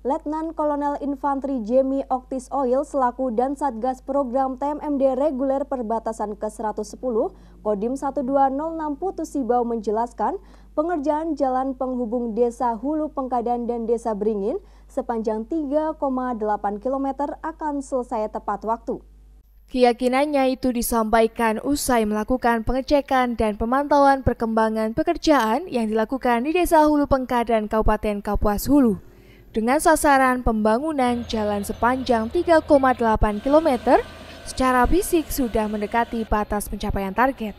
Letnan Kolonel Infanteri Jamie Octis Oil selaku dan Satgas Program TMMD Reguler Perbatasan ke-110 Kodim Putus Putusibau menjelaskan pengerjaan jalan penghubung desa Hulu Pengkadan dan desa Beringin sepanjang 3,8 km akan selesai tepat waktu. Keyakinannya itu disampaikan usai melakukan pengecekan dan pemantauan perkembangan pekerjaan yang dilakukan di Desa Hulu Pengkadan Kabupaten Kapuas Hulu dengan sasaran pembangunan jalan sepanjang 3,8 km secara fisik sudah mendekati batas pencapaian target.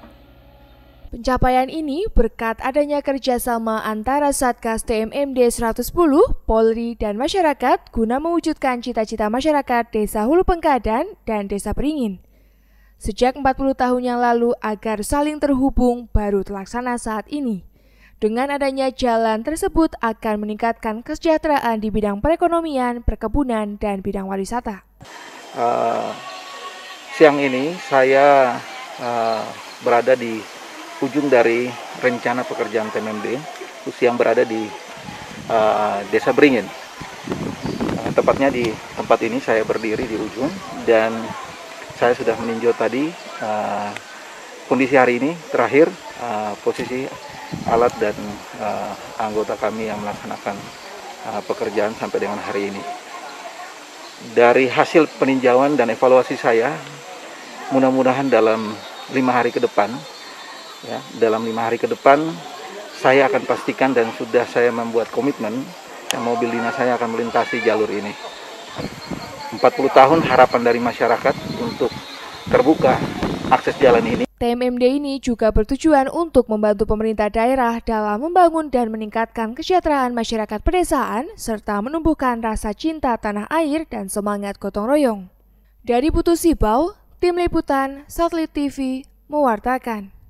Pencapaian ini berkat adanya kerjasama antara Satgas TMMD 110, Polri, dan masyarakat guna mewujudkan cita-cita masyarakat Desa Hulu Pengkadan dan Desa Peringin. Sejak 40 tahun yang lalu agar saling terhubung baru terlaksana saat ini. Dengan adanya jalan tersebut akan meningkatkan kesejahteraan di bidang perekonomian, perkebunan, dan bidang pariwisata. Uh, siang ini saya uh, berada di ujung dari rencana pekerjaan TMMD, yang berada di uh, Desa Beringin. Uh, tepatnya di tempat ini saya berdiri di ujung dan saya sudah meninjau tadi uh, kondisi hari ini terakhir uh, posisi alat dan uh, anggota kami yang melaksanakan uh, pekerjaan sampai dengan hari ini. Dari hasil peninjauan dan evaluasi saya, mudah-mudahan dalam lima hari ke depan, ya, dalam lima hari ke depan saya akan pastikan dan sudah saya membuat komitmen yang mobil dinas saya akan melintasi jalur ini. 40 tahun harapan dari masyarakat untuk terbuka akses jalan ini. TMMD ini juga bertujuan untuk membantu pemerintah daerah dalam membangun dan meningkatkan kesejahteraan masyarakat pedesaan, serta menumbuhkan rasa cinta tanah air dan semangat gotong royong. Dari Putus Sibau, Tim Liputan, Satelit TV, mewartakan.